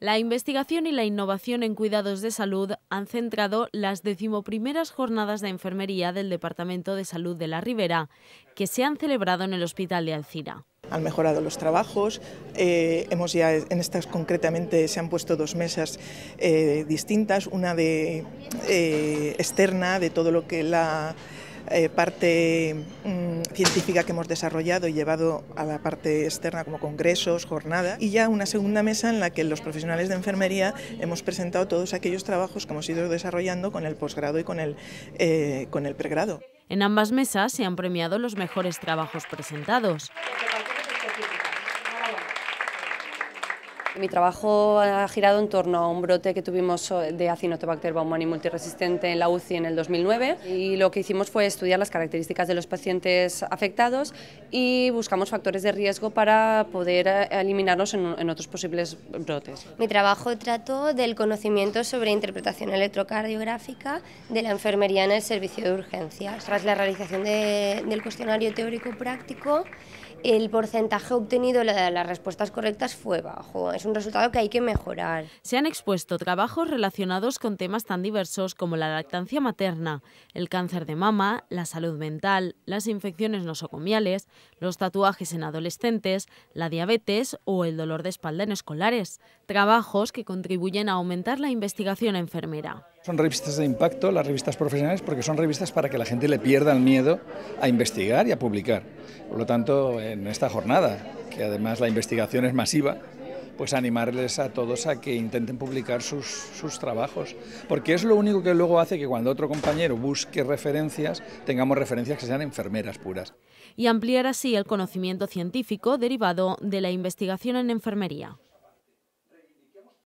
La investigación y la innovación en cuidados de salud han centrado las decimoprimeras jornadas de enfermería del Departamento de Salud de la Ribera, que se han celebrado en el Hospital de Alcira. Han mejorado los trabajos, eh, hemos ya en estas concretamente se han puesto dos mesas eh, distintas, una de eh, externa de todo lo que la eh, parte mm, científica que hemos desarrollado y llevado a la parte externa como congresos, jornada, y ya una segunda mesa en la que los profesionales de enfermería hemos presentado todos aquellos trabajos que hemos ido desarrollando con el posgrado y con el eh, pregrado. En ambas mesas se han premiado los mejores trabajos presentados. Mi trabajo ha girado en torno a un brote que tuvimos eh, de Acinotobacter baumani multiresistente en la UCI en el 2009 y lo que hicimos fue estudiar las características de los pacientes afectados y buscamos factores de riesgo para poder eh, eliminarlos en, otros posibles brotes. Mi trabajo trató del conocimiento sobre interpretación electrocardiográfica de la enfermería en el servicio de urgencias. Tras la realización del cuestionario teórico práctico, el porcentaje obtenido de las respuestas correctas fue bajo es un resultado que hay que mejorar. Se han expuesto trabajos relacionados con temas tan diversos como la lactancia materna, el cáncer de mama, la salud mental, las infecciones nosocomiales, los tatuajes en adolescentes, la diabetes o el dolor de espalda en escolares, trabajos que contribuyen a aumentar la investigación enfermera. Son revistas de impacto, las revistas profesionales, porque son revistas para que la gente le pierda el miedo a investigar y a publicar. Por lo tanto, en esta jornada, que además la investigación es masiva, pues animarles a todos a que intenten publicar sus, sus trabajos, porque es lo único que luego hace que cuando otro compañero busque referencias, tengamos referencias que sean enfermeras puras. Y ampliar así el conocimiento científico derivado de la investigación en enfermería.